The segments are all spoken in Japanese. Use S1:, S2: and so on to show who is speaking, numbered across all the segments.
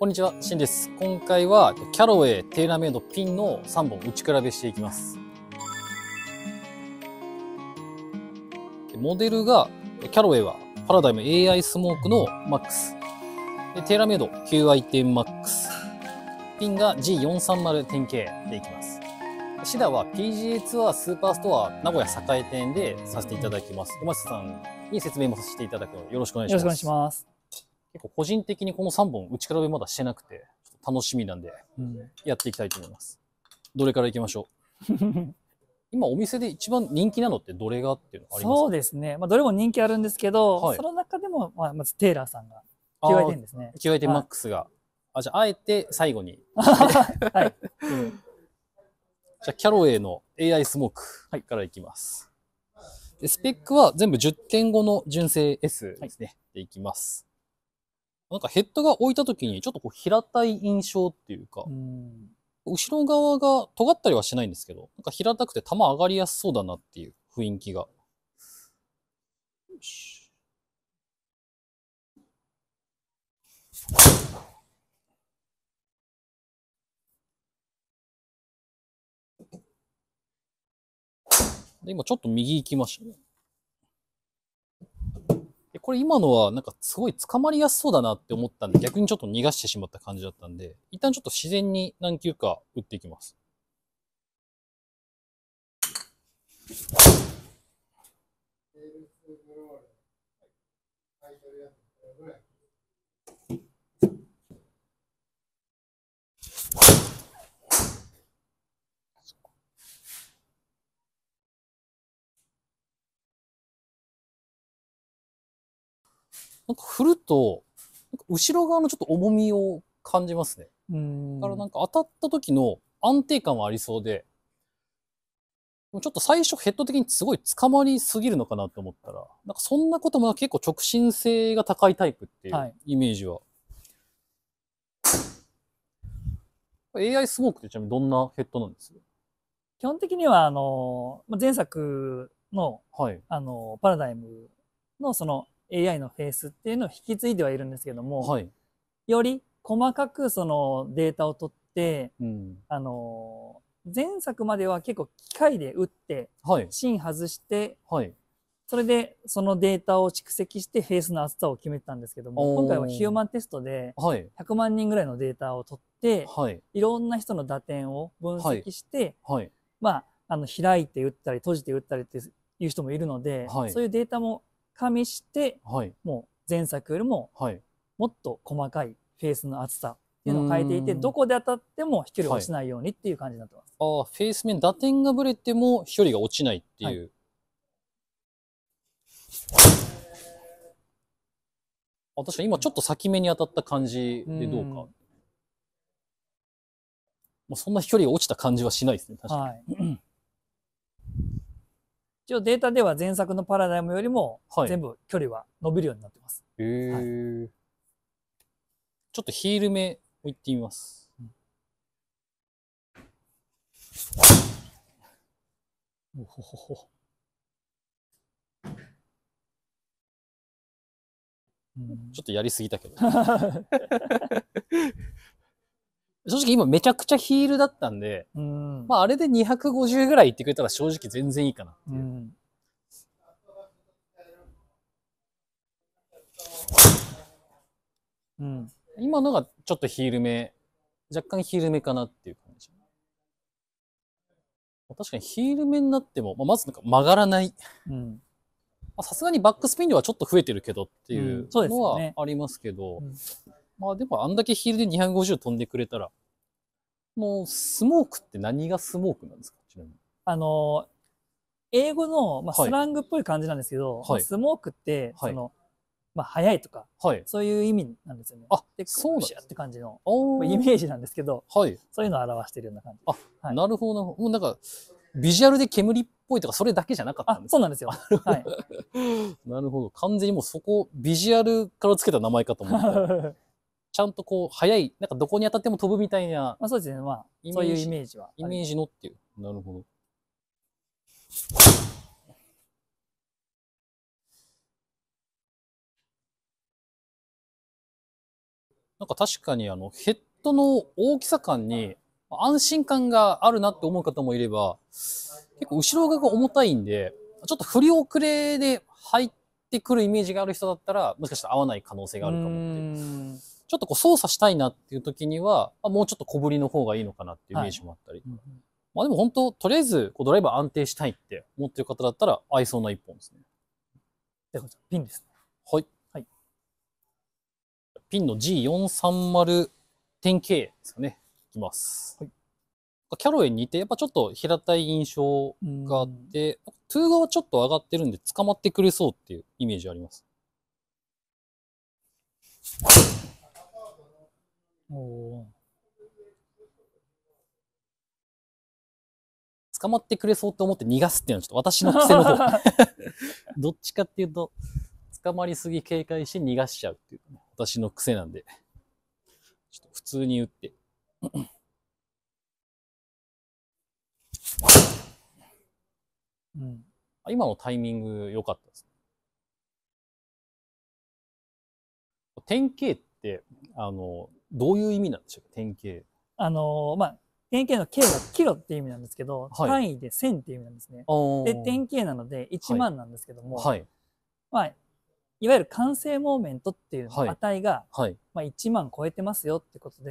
S1: こんにちは、しんです。今回は、キャロウェイ、テーラメイド、ピンの3本打ち比べしていきます。モデルが、キャロウェイは、パラダイム AI スモークの MAX。でテーラメイド、q i 0 MAX。ピンが G430 点系でいきます。シダは PGA ツアースーパーストア名古屋栄店でさせていただきます。山下さんに説明もさせていただくよろしくお願いします。よろしくお願いします。結構個人的にこの3本打ち比べまだしてなくて、楽しみなんで、やっていきたいと思います。どれからいきましょう 今お店で一番人気なのってどれがっていうのありますかそうですね。まあ、
S2: どれも人気あるんですけど、はい、その中でも、まあ、まずテイラーさんが、
S1: QI10 ですね。QI10 マックスが。あ、じゃあ、あえて最後に。はい。うん、じゃあ、キャロウェイの AI スモークからいきます。はい、でスペックは全部10.5の純正 S ですね。はい、でいきます。なんかヘッドが置いた時にちょっとこう平たい印象っていうか、うん、後ろ側が尖ったりはしないんですけど、なんか平たくて球上がりやすそうだなっていう雰囲気が。で、今ちょっと右行きましたね。これ今のはなんかすごい捕まりやすそうだなって思ったんで、逆にちょっと逃がしてしまった感じだったんで、一旦ちょっと自然に何球か打っていきます。なんか振ると、後ろ側のちょっと重みを感じますね。だからなんか当たった時の安定感はありそうで、ちょっと最初ヘッド的にすごい捕まりすぎるのかなと思ったら、なんかそんなことも結構直進性が高いタイプっていうイメージは。はい、AI スモークってちなみにどんなヘッドなんですか
S2: 基本的には、あの、前作の、はい、あの、パラダイムのその AI のフェースっていうのを引き継いではいるんですけども、はい、より細かくそのデータを取って、うん、あの前作までは結構機械で打って、はい、芯外して、はい、それでそのデータを蓄積してフェースの厚さを決めてたんですけども今回はヒューマンテストで100万人ぐらいのデータを取って、はい、いろんな人の打点を分析して、まああの開いて打ったり閉じて打ったりっていう人もいるので、そういうデータも加味して、はい、もう前作よりも、もっと細かいフェースの厚さっていうのを変えていて、どこで当たっても飛距離落ちないようにっていう感じになってま
S1: す。はい、ああ、フェース面、打点がぶれても飛距離が落ちないっていう。あ確かに今ちょっと先目に当たった感じでどうか。うまあ、そんな飛距離が落ちた感じはしないですね、確
S2: かに。はい一応データでは前作のパラダイムよりも
S1: 全部距離は
S2: 伸びるようになってま
S1: す。はい、へ、はい、ちょっとヒール目をいってみます。うん、ほほほちょっとやりすぎたけど。正直今めちゃくちゃヒールだったんで、うん、まああれで250ぐらいいってくれたら正直全然いいかなっていう。うん、うん、今のがちょっとヒール目、若干ヒール目かなっていう感じ。確かにヒール目になっても、まあ、まずなんか曲がらない。うんさすがにバックスピンではちょっと増えてるけどっていうのはありますけど、うん、まあでもあんだけヒールで250飛んでくれたら、のスモークって何がスモークなんですかちなみに。
S2: あの、英語の、まあ、スラングっぽい感じなんですけど、はいまあスモークって、はいその、まあ、早いとか、はい。そういう意味なんですよね。あ、で、そうしんシャって感じの、
S1: まあイメー
S2: ジなんですけど、はい。そういうのを表してるような感じ。はいなるほどもう
S1: なんか、ビジュアルで煙っぽいとか、それだけじゃなかったん、ですそうなんですよ。はい。なるほど。完全にもうそこ、ビジュアルからつけた名前かと思っす。ちゃんとこう、速い、なんかどこに当たっても飛ぶみたいな、まあ、そうですね、まあ、そういうイメージは。イメージのっていう。なるほど。なんか確かにあの、ヘッドの大きさ感に安心感があるなって思う方もいれば、結構後ろ側が重たいんで、ちょっと振り遅れで入ってくるイメージがある人だったら、もしかしたら合わない可能性があるかもって。ちょっとこう操作したいなっていう時には、あ、もうちょっと小ぶりの方がいいのかなっていうイメージもあったり。はい、まあでも本当、とりあえずこうドライバー安定したいって思ってる方だったら合いそうな一本ですね。で、こちら、ピンです、ね。はい。はい。ピンの G430 10K ですかね。いきます。はい。キャロウェイに似て、やっぱちょっと平たい印象があって、トゥーガはちょっと上がってるんで捕まってくれそうっていうイメージあります。捕まってくれそうと思って逃がすっていうのはちょっと私の癖の方。どっちかっていうと、捕まりすぎ警戒して逃がしちゃうっていう、私の癖なんで。ちょっと普通に打って。うん、今のタイミング良かったです。典型って、あの、どういう意味なんでしょうか点形。
S2: あのー、まあ、点形の K はキロっていう意味なんですけど、はい、単位で1000っていう意味なんですね。で、点形なので1万なんですけども、はい、まあ、いわゆる完成モーメントっていう値が、はい、まあ、1万超えてますよってことで、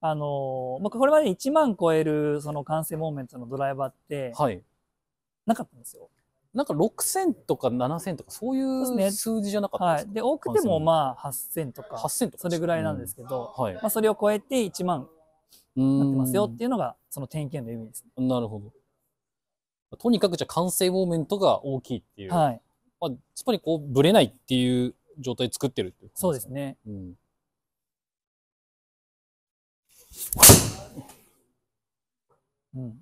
S2: あのー、まあ、これまで1万超えるその完成モーメントのドライバーって、なかったんですよ。なんか6000とか7000とかそういう数字じゃなかったですか、ねはい、で多くてもまあ8000とか8000とかそれぐらいなんですけど、うんはい、まあ、それを超えて1万
S1: なってますよっ
S2: ていうのがその点検の意味
S1: です、ね、なるほどとにかくじゃあ完成モーメントが大きいっていう、はい、まあ、つまりこうぶれないっていう状態作ってるっていう、ね、そうですね、うん、うん、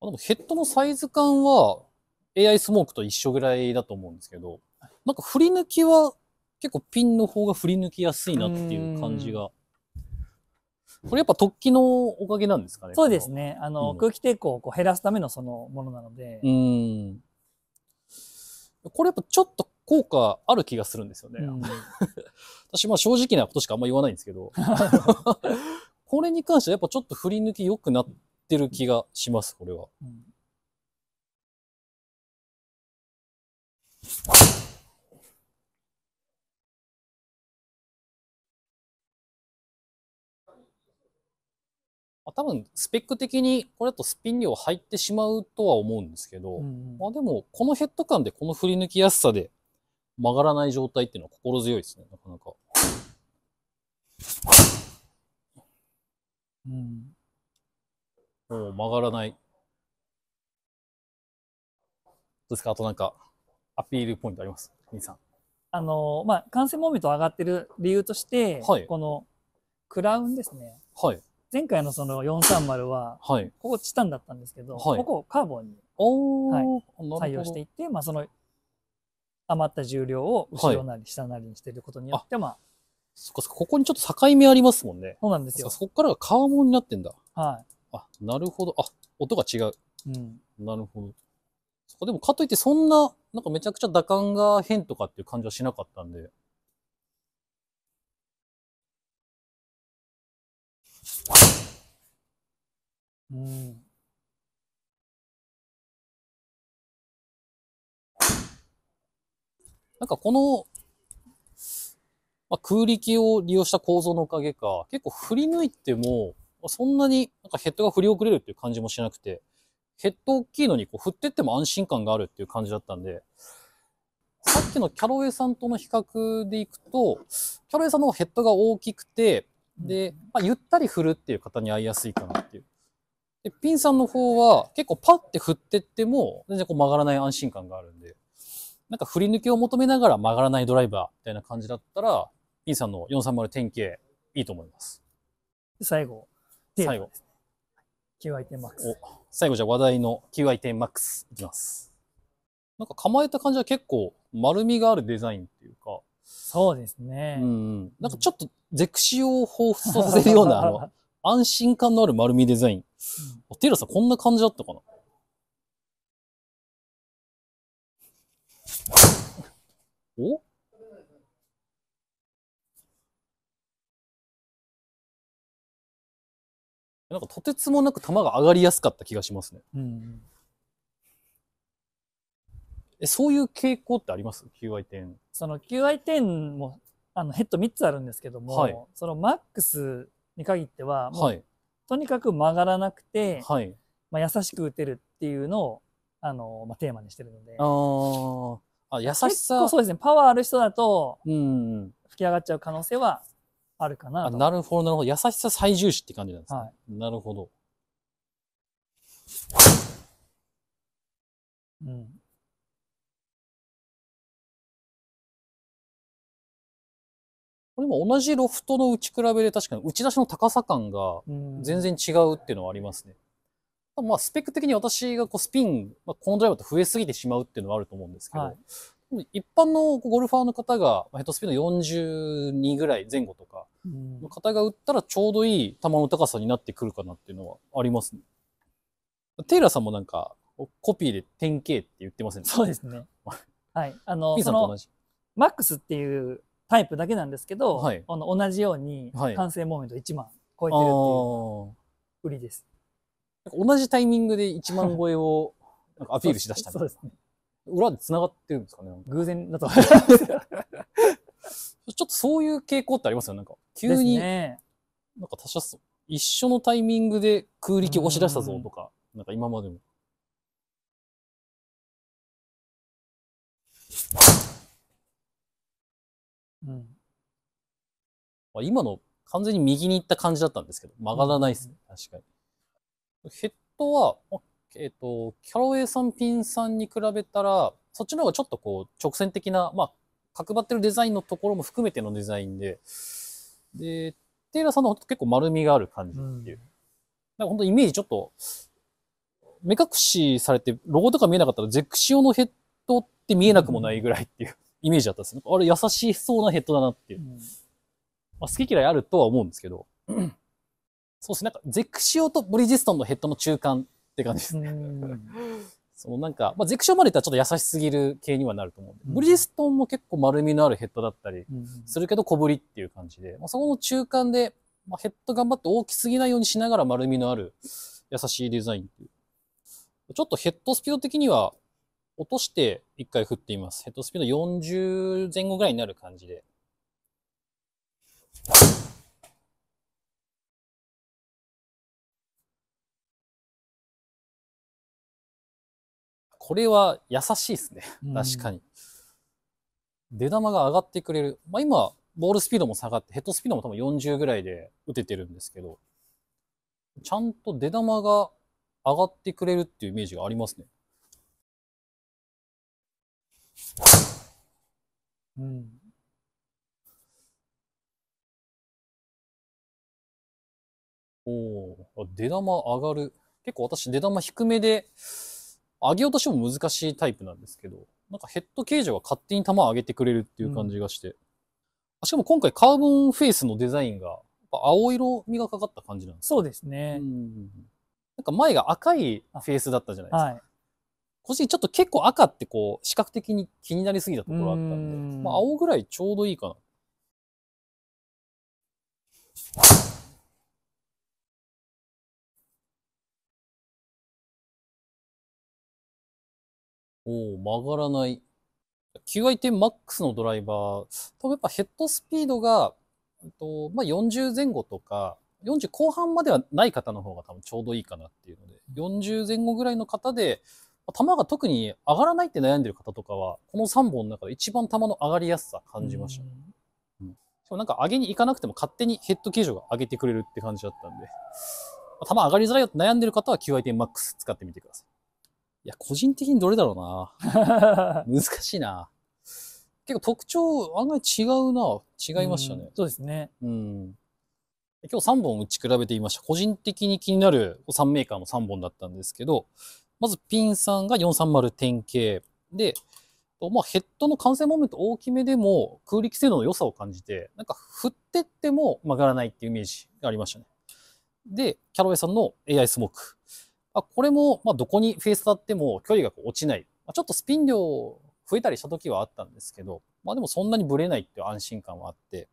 S1: あでもヘッドのサイズ感は AI スモークと一緒ぐらいだと思うんですけど、なんか振り抜きは結構ピンの方が振り抜きやすいなっていう感じが。これやっぱ突起のおかげなんですかねそうですね。あの、うん、空気抵抗をこ
S2: う減らすためのそのものなので。
S1: うん。これやっぱちょっと効果ある気がするんですよね。うん、私まあ正直なことしかあんま言わないんですけど。これに関してはやっぱちょっと振り抜き良くなっってる気がします、これは。うん、多分スペック的にこれだとスピン量入ってしまうとは思うんですけど、うん、まあでもこのヘッド感でこの振り抜きやすさで曲がらない状態っていうのは心強いですね、なかなか。うんもう曲がらない。どうですかあとなんか、アピールポイントあります兄さん。
S2: あの、まあ、モーもンと上がってる理由として、はい、この、クラウンですね。はい。前回のその430は、はい、ここチタンだったんですけど、はい、ここ
S1: をカーボンに、はい、採用していっ
S2: て、まあ、その余った
S1: 重量を後ろな
S2: り下なりにしてることによって、まあ、
S1: そっかそっか、ここにちょっと境目ありますもんね。そうなんですよ。そこからがカーボンになってんだ。はい。あ、なるほど。あ、音が違う。うん。なるほど。そでも、かといってそんな、なんかめちゃくちゃ打感が変とかっていう感じはしなかったんで。うん。なんかこの、まあ、空力を利用した構造のおかげか、結構振り抜いても、そんなになんかヘッドが振り遅れるっていう感じもしなくて、ヘッド大きいのにこう振ってっても安心感があるっていう感じだったんで、さっきのキャロウェイさんとの比較でいくと、キャロウェイさんの方がヘッドが大きくて、で、まあ、ゆったり振るっていう方に合いやすいかなっていう。で、ピンさんの方は結構パッて振ってっても、全然こう曲がらない安心感があるんで、なんか振り抜けを求めながら曲がらないドライバーみたいな感じだったら、ピンさんの430典型いいと思います。最後、最後。QI10MAX。最後じゃあ話題の QI10MAX いきます。なんか構えた感じは結構丸みがあるデザインっていうか。そうですね。うん。なんかちょっとゼクシオを彷彿させるような、あの、安心感のある丸みデザイン。うん、テイラさんこんな感じだったかなおなんかとてつもなく球が上がりやすかった気がしますね。うん、えそういう傾向ってあります ?QI 点。
S2: その QI 点もあのヘッド3つあるんですけども、はい、そのマックスに限っては、はい、とにかく曲がらなくて、はい、まあ、優しく打てるっていうのをあの、まあ、テーマにしてるの
S1: で。ああ優しさそ
S2: うですねパワーある人だと、
S1: うん、
S2: 吹き上がっちゃう可能性はあるかなな
S1: るほど、なるほど。優しさ最重視って感じなんですね。はい、なるほど。うん。これも同じロフトの打ち比べで確かに打ち出しの高さ感が全然違うっていうのはありますね。まあ、スペック的に私がこうスピン、まあ、このドライバーと増えすぎてしまうっていうのはあると思うんですけど、はい、一般のゴルファーの方がヘッドスピード42ぐらい前後とかの方が打ったらちょうどいい球の高さになってくるかなっていうのはありますね。テイラーさんもなんかコピーで 10K って言ってませんそうです
S2: ね。はい。あの、そのマックスっていうタイプだけなんですけど、はい、あの同じように完成モー
S1: メント1万超えてるっていう売りです。同じタイミングで1万超えをアピールしだしたみたいな。そうですね。裏で繋がってるんですかね偶然だと ちょっとそういう傾向ってありますよなんか急に、ね、なんか他者一緒のタイミングで空力押し出したぞとか、なんか今までも。うん。まあ、今の完全に右に行った感じだったんですけど、曲がらないですね、うん、確かに。ヘッドは、えっ、ー、と、キャロウェイさん、ピンさんに比べたら、そっちの方がちょっとこう、直線的な、まあ、角張ってるデザインのところも含めてのデザインで、で、テイラーさんの結構丸みがある感じっていう。うん、なんか本当イメージちょっと、目隠しされて、ロゴとか見えなかったら、ゼクシオのヘッドって見えなくもないぐらいっていう、うん、イメージだったんですね。あれ、優しそうなヘッドだなっていう。うん、まあ、好き嫌いあるとは思うんですけど、そうですね、なんかゼクシオとブリヂストンのヘッドの中間って感じですね。そのなんか、まあ、ゼクションまでいったらちょっと優しすぎる系にはなると思うんで、ブリヂストンも結構丸みのあるヘッドだったりするけど小ぶりっていう感じで、まあ、そこの中間で、まあ、ヘッド頑張って大きすぎないようにしながら丸みのある優しいデザインっていう。ちょっとヘッドスピード的には落として一回振っています。ヘッドスピード40前後ぐらいになる感じで。これは優しいですね。確かに。出玉が上がってくれる。まあ今、ボールスピードも下がって、ヘッドスピードも多分40ぐらいで打ててるんですけど、ちゃんと出玉が上がってくれるっていうイメージがありますね。うん。おお、出玉上がる。結構私出玉低めで、上げ落としも難しいタイプなんですけど、なんかヘッド形状が勝手に球を上げてくれるっていう感じがして、うん、しかも今回カーボンフェイスのデザインが、青色味がかかった感じなんです、ね、そうですね。なんか前が赤いフェースだったじゃないですか。はい、個人ちょっと結構赤ってこう、視覚的に気になりすぎたところあったんで、んまあ青ぐらいちょうどいいかな。おお、曲がらない。QI10 MAX のドライバー、多分やっぱヘッドスピードが、とまあ、40前後とか、40後半まではない方の方が多分ちょうどいいかなっていうので、40前後ぐらいの方で、球が特に上がらないって悩んでる方とかは、この3本の中で一番球の上がりやすさ感じました、ね。かもなんか上げに行かなくても勝手にヘッド形状が上げてくれるって感じだったんで、球上がりづらいよって悩んでる方は QI10MAX 使ってみてください。いや、個人的にどれだろうな。難しいな。結構特徴、案外違うな。違いましたね。そうですね。うん。今日3本打ち比べてみました。個人的に気になる3メーカーの3本だったんですけど、まずピンさんが430典型で、まあ、ヘッドの完成モーメント大きめでも空力性能の良さを感じて、なんか振ってっても曲がらないっていうイメージがありましたね。で、キャロウェイさんの AI スモーク。まあ、これも、まどこにフェース当たっても距離が落ちない。まあ、ちょっとスピン量増えたりした時はあったんですけど、まあでもそんなにブレないっていう安心感はあって、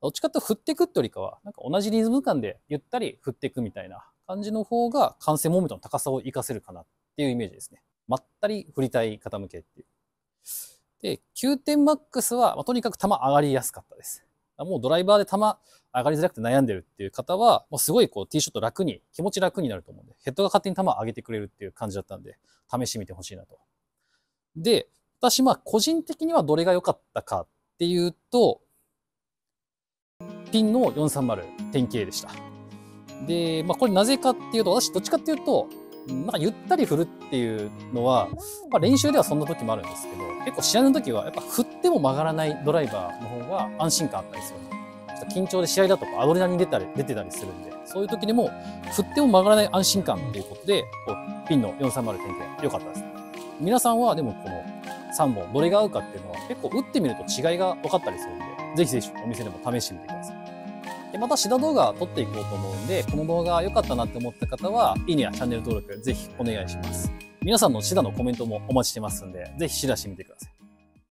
S1: どっちかうと振ってくってよりかは、なんか同じリズム感でゆったり振っていくみたいな感じの方が完成モーメントの高さを活かせるかなっていうイメージですね。まったり振りたい方向けっていう。で、9点マックスは、まあ、とにかく球上がりやすかったです。もうドライバーで球上がりづらくて悩んでるっていう方は、もうすごいこうティーショット楽に、気持ち楽になると思うんで、ヘッドが勝手に球を上げてくれるっていう感じだったんで、試してみてほしいなと。で、私まあ個人的にはどれが良かったかっていうと、ピンの430典型でした。で、まあこれなぜかっていうと、私どっちかっていうと、なんかゆったり振るっていうのは、まあ、練習ではそんな時もあるんですけど、結構試合の時はやっぱ振っても曲がらないドライバーの方が安心感あったりするんで、ちょっと緊張で試合だとかアドレナリン出たり、出てたりするんで、そういう時でも振っても曲がらない安心感っていうことで、こうピンの430点検良かったです。皆さんはでもこの3本どれが合うかっていうのは結構打ってみると違いが分かったりするんで、ぜひぜひお店でも試してみてください。でまたシダ動画撮っていこうと思うんで、この動画良かったなって思った方は、いいねやチャンネル登録ぜひお願いします。皆さんのシダのコメントもお待ちしてますんで、ぜひシダしてみてください。